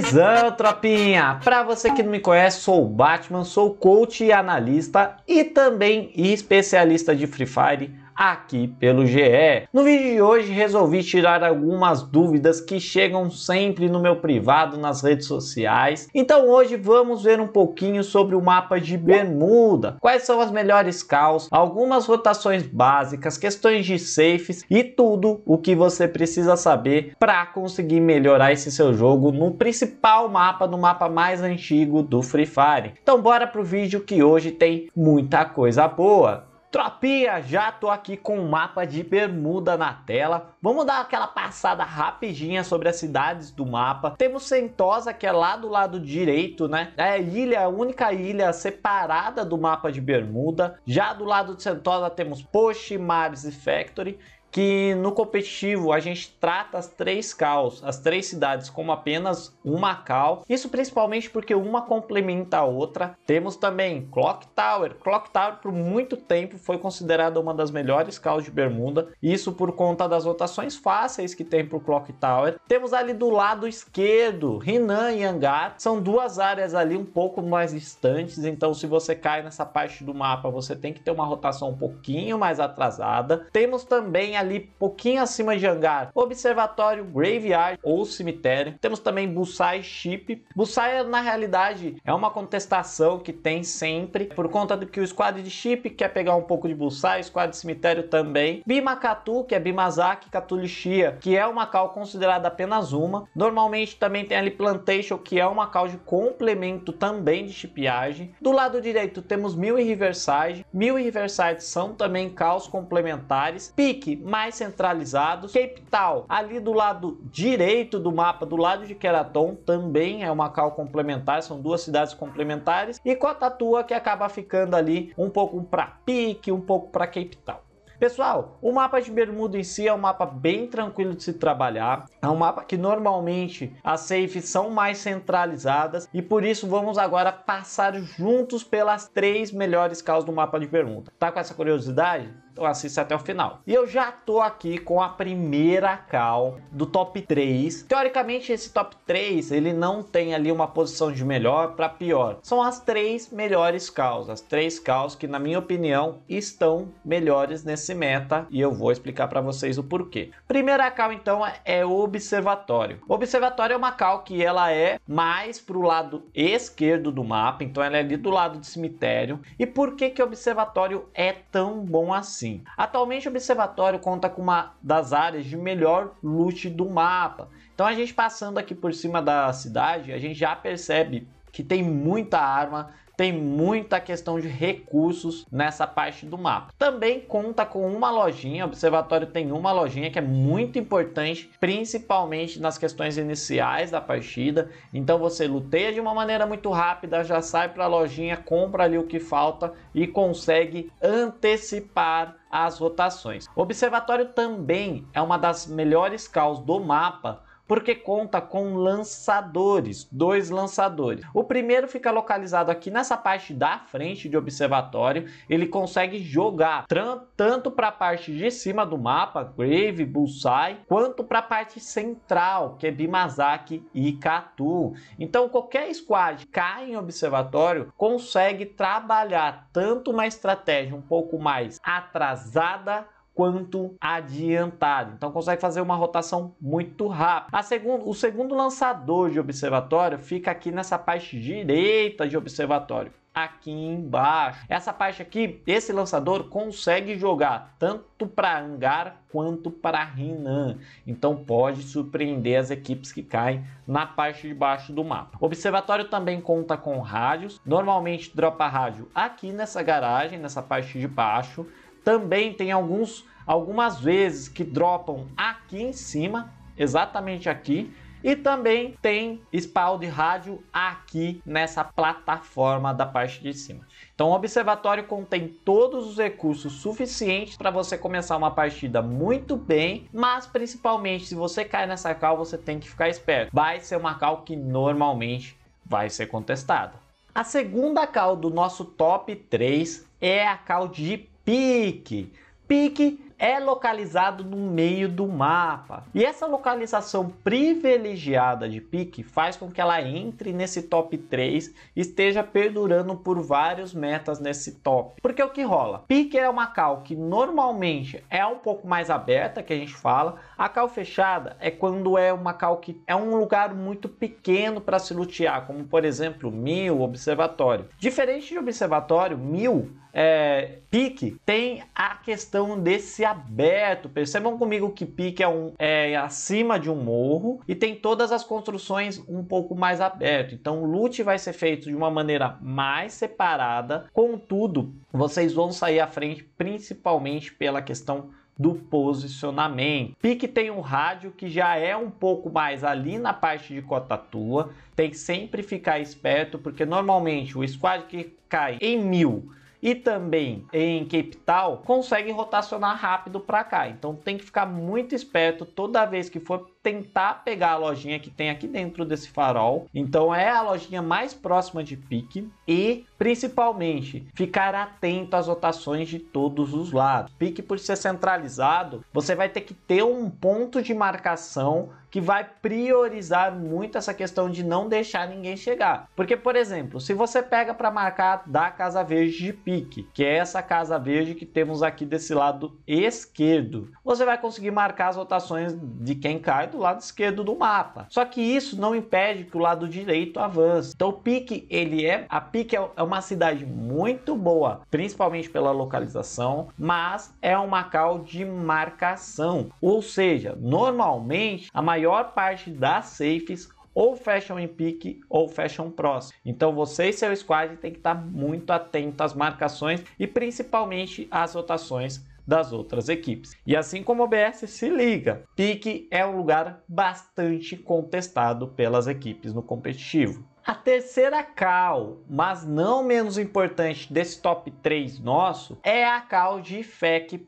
Visão, tropinha! Para você que não me conhece, sou o Batman, sou coach e analista e também especialista de Free Fire aqui pelo GE. No vídeo de hoje resolvi tirar algumas dúvidas que chegam sempre no meu privado nas redes sociais. Então hoje vamos ver um pouquinho sobre o mapa de Bermuda, quais são as melhores calls, algumas rotações básicas, questões de safes e tudo o que você precisa saber para conseguir melhorar esse seu jogo no principal mapa, no mapa mais antigo do Free Fire. Então bora pro vídeo que hoje tem muita coisa boa. Tropia, já tô aqui com um mapa de Bermuda na tela. Vamos dar aquela passada rapidinha sobre as cidades do mapa. Temos Sentosa, que é lá do lado direito, né? É ilha, a única ilha separada do mapa de Bermuda. Já do lado de Sentosa temos Poche, Mares e Factory que no competitivo a gente trata as três caos, as três cidades como apenas uma cal. Isso principalmente porque uma complementa a outra. Temos também Clock Tower. Clock Tower por muito tempo foi considerada uma das melhores caos de Bermuda, isso por conta das rotações fáceis que tem para o Clock Tower. Temos ali do lado esquerdo, Rinan e Hangar. São duas áreas ali um pouco mais distantes, então se você cai nessa parte do mapa, você tem que ter uma rotação um pouquinho mais atrasada. Temos também ali pouquinho acima de Hangar, Observatório, Graveyard ou Cemitério. Temos também Busai Ship. Busai, na realidade, é uma contestação que tem sempre, por conta do que o squad de Ship quer pegar um pouco de Busai, o squad de Cemitério também. Bimakatu, que é Bimazaki Katulishia, que é uma cal considerada apenas uma. Normalmente também tem ali Plantation, que é uma cal de complemento também de chipiagem Do lado direito temos Mil e Riverside. Mil e Riverside são também caos complementares. Pique, mais centralizados. Cape Town, ali do lado direito do mapa, do lado de Keraton, também é uma cal complementar, são duas cidades complementares. E Cotatua, que acaba ficando ali um pouco para Pique, um pouco para Cape Town. Pessoal, o mapa de Bermuda em si é um mapa bem tranquilo de se trabalhar. É um mapa que normalmente as safes são mais centralizadas e por isso vamos agora passar juntos pelas três melhores causas do mapa de Bermuda. Tá com essa curiosidade? então assista até o final. E eu já tô aqui com a primeira cal do top 3. Teoricamente esse top 3, ele não tem ali uma posição de melhor para pior. São as três melhores causas, as três causas que na minha opinião estão melhores nesse meta e eu vou explicar para vocês o porquê. Primeira cal então é o observatório. O observatório é uma cal que ela é mais pro lado esquerdo do mapa, então ela é ali do lado do cemitério. E por que que o observatório é tão bom assim? assim. Atualmente o observatório conta com uma das áreas de melhor loot do mapa. Então a gente passando aqui por cima da cidade, a gente já percebe que tem muita arma, tem muita questão de recursos nessa parte do mapa. Também conta com uma lojinha, o observatório tem uma lojinha que é muito importante, principalmente nas questões iniciais da partida. Então você luteia de uma maneira muito rápida, já sai para a lojinha, compra ali o que falta e consegue antecipar as rotações. O observatório também é uma das melhores causas do mapa porque conta com lançadores, dois lançadores. O primeiro fica localizado aqui nessa parte da frente de observatório, ele consegue jogar tanto para a parte de cima do mapa, Grave, Bullseye, quanto para a parte central, que é Bimazaki e Katu. Então qualquer squad cai em observatório consegue trabalhar tanto uma estratégia um pouco mais atrasada quanto adiantado. Então consegue fazer uma rotação muito rápida. Segundo, o segundo lançador de observatório fica aqui nessa parte direita de observatório aqui embaixo. Essa parte aqui, esse lançador consegue jogar tanto para Angar quanto para Rinan. Então pode surpreender as equipes que caem na parte de baixo do mapa. O observatório também conta com rádios. Normalmente dropa rádio aqui nessa garagem, nessa parte de baixo. Também tem alguns algumas vezes que dropam aqui em cima, exatamente aqui, e também tem spawn de rádio aqui nessa plataforma da parte de cima. Então o observatório contém todos os recursos suficientes para você começar uma partida muito bem, mas principalmente se você cair nessa cal, você tem que ficar esperto. Vai ser uma cal que normalmente vai ser contestada. A segunda cal do nosso top 3 é a cal de pique. Pique é localizado no meio do mapa. E essa localização privilegiada de pique faz com que ela entre nesse top 3 e esteja perdurando por vários metas nesse top. Porque o que rola? Pique é uma cal que normalmente é um pouco mais aberta, que a gente fala. A cal fechada é quando é uma cal que é um lugar muito pequeno para se lutear, como por exemplo mil, observatório. Diferente de observatório, mil, é, pique tem a questão desse aberto. Percebam comigo que Pique é, um, é acima de um morro e tem todas as construções um pouco mais aberto. Então o loot vai ser feito de uma maneira mais separada. Contudo, vocês vão sair à frente principalmente pela questão do posicionamento. Pique tem um rádio que já é um pouco mais ali na parte de Cotatua, tem que sempre ficar esperto, porque normalmente o squad que cai em mil e também em capital Town conseguem rotacionar rápido para cá. Então tem que ficar muito esperto toda vez que for tentar pegar a lojinha que tem aqui dentro desse farol. Então é a lojinha mais próxima de pique e principalmente ficar atento às rotações de todos os lados. Pique por ser centralizado, você vai ter que ter um ponto de marcação que vai priorizar muito essa questão de não deixar ninguém chegar. Porque, por exemplo, se você pega para marcar da casa verde de pique, que é essa casa verde que temos aqui desse lado esquerdo, você vai conseguir marcar as rotações de quem cai do lado esquerdo do mapa. Só que isso não impede que o lado direito avance. Então, pique ele é a pique é, é uma cidade muito boa, principalmente pela localização, mas é uma cal de marcação. Ou seja, normalmente a maioria maior parte das safes ou fecham em pique ou fecham próximo. Então você e seu squad tem que estar muito atento às marcações e principalmente às rotações das outras equipes. E assim como o BS se liga, pique é um lugar bastante contestado pelas equipes no competitivo. A terceira cal, mas não menos importante desse top 3 nosso, é a cal de Fec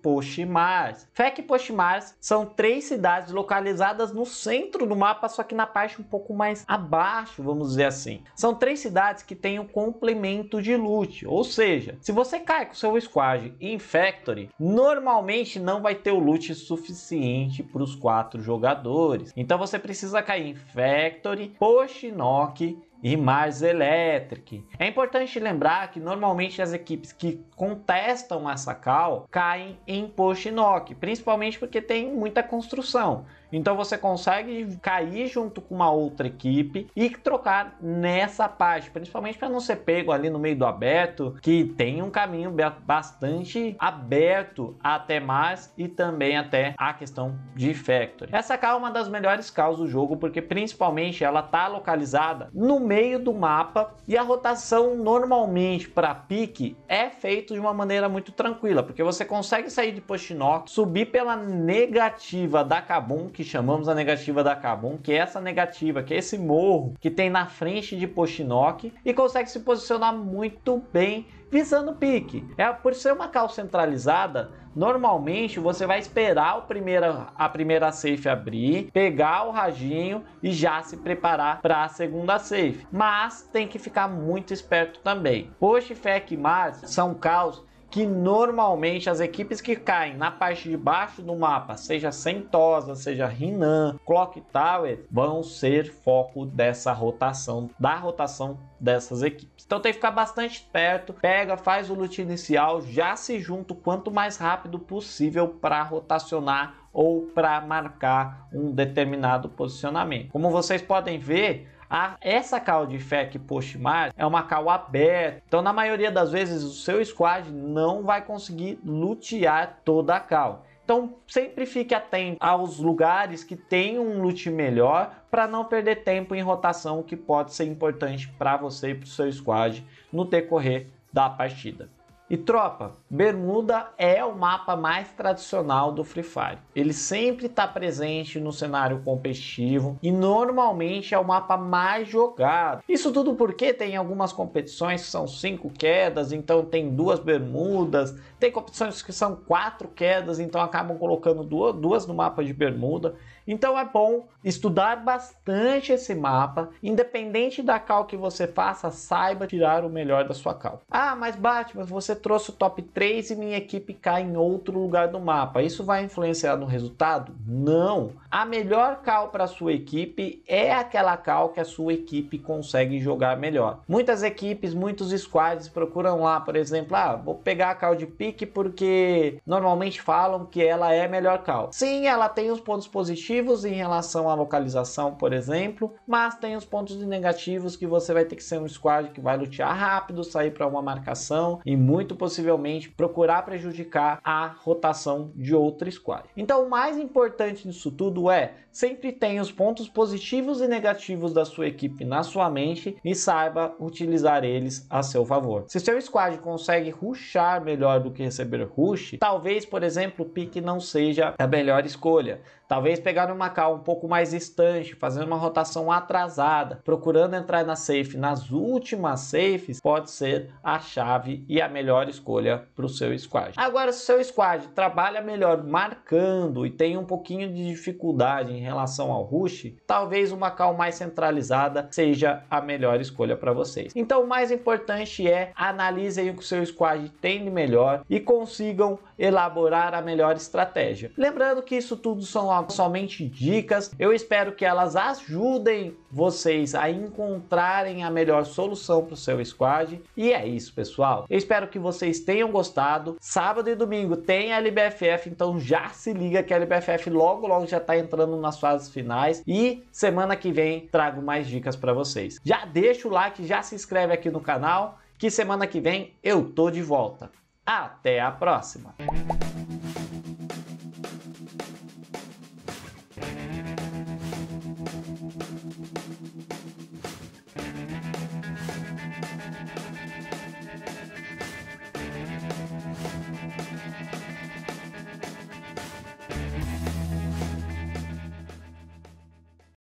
Mars. Fec Mars são três cidades localizadas no centro do mapa, só que na parte um pouco mais abaixo, vamos dizer assim. São três cidades que têm um complemento de loot, ou seja, se você cai com seu squad em Factory, normalmente não vai ter o loot suficiente para os quatro jogadores. Então você precisa cair em Factory, Pochinok e mais Electric. É importante lembrar que normalmente as equipes que contestam essa call caem em post knock, principalmente porque tem muita construção. Então você consegue cair junto com uma outra equipe e trocar nessa parte, principalmente para não ser pego ali no meio do aberto, que tem um caminho bastante aberto até mais e também até a questão de Factory. Essa cá é uma das melhores causas do jogo, porque principalmente ela tá localizada no meio do mapa e a rotação normalmente para pique é feito de uma maneira muito tranquila, porque você consegue sair de Postinoc, subir pela negativa da Kabum, que chamamos a negativa da Cabum, que é essa negativa, que é esse morro que tem na frente de Pochinok e consegue se posicionar muito bem visando o pique. É por ser uma cal centralizada, normalmente você vai esperar o primeira, a primeira safe abrir, pegar o radinho e já se preparar para a segunda safe. Mas tem que ficar muito esperto também. Post, Fec e Mars são caos que normalmente as equipes que caem na parte de baixo do mapa, seja Sentosa, seja Rinan, Clock Tower, vão ser foco dessa rotação, da rotação dessas equipes. Então tem que ficar bastante perto, pega, faz o loot inicial, já se junta o quanto mais rápido possível para rotacionar ou para marcar um determinado posicionamento. Como vocês podem ver, a, essa call de FEC Postmar é uma call aberta, então na maioria das vezes o seu squad não vai conseguir lutear toda a call. Então sempre fique atento aos lugares que tem um loot melhor para não perder tempo em rotação que pode ser importante para você e para o seu squad no decorrer da partida. E tropa, Bermuda é o mapa mais tradicional do Free Fire. Ele sempre está presente no cenário competitivo e normalmente é o mapa mais jogado. Isso tudo porque tem algumas competições que são cinco quedas, então tem duas Bermudas, tem competições que são quatro quedas, então acabam colocando duas no mapa de Bermuda. Então é bom estudar bastante esse mapa, independente da cal que você faça, saiba tirar o melhor da sua cal. Ah, mas Batman, você trouxe o top 3 e minha equipe cai em outro lugar do mapa. Isso vai influenciar no resultado? Não. A melhor cal para sua equipe é aquela cal que a sua equipe consegue jogar melhor. Muitas equipes, muitos squads procuram lá, por exemplo, ah, vou pegar a cal de pique porque normalmente falam que ela é a melhor cal. Sim, ela tem os pontos positivos positivos em relação à localização, por exemplo, mas tem os pontos negativos que você vai ter que ser um squad que vai lutear rápido, sair para uma marcação e muito possivelmente procurar prejudicar a rotação de outra squad. Então, o mais importante disso tudo é sempre tenha os pontos positivos e negativos da sua equipe na sua mente e saiba utilizar eles a seu favor. Se seu squad consegue rushar melhor do que receber rush, talvez, por exemplo, o pick não seja a melhor escolha. Talvez pegar uma call um pouco mais distante, fazendo uma rotação atrasada, procurando entrar na safe nas últimas safes, pode ser a chave e a melhor escolha para o seu squad. Agora, se o seu squad trabalha melhor marcando e tem um pouquinho de dificuldade em relação ao rush, talvez uma call mais centralizada seja a melhor escolha para vocês. Então, o mais importante é analisem o que o seu squad tem de melhor e consigam elaborar a melhor estratégia. Lembrando que isso tudo são somente dicas. Eu espero que elas ajudem vocês a encontrarem a melhor solução para o seu squad. E é isso, pessoal. Eu espero que vocês tenham gostado. Sábado e domingo tem a LBFF, então já se liga que a LBFF logo logo já está entrando nas fases finais e semana que vem trago mais dicas para vocês. Já deixa o like, já se inscreve aqui no canal, que semana que vem eu tô de volta. Até a próxima.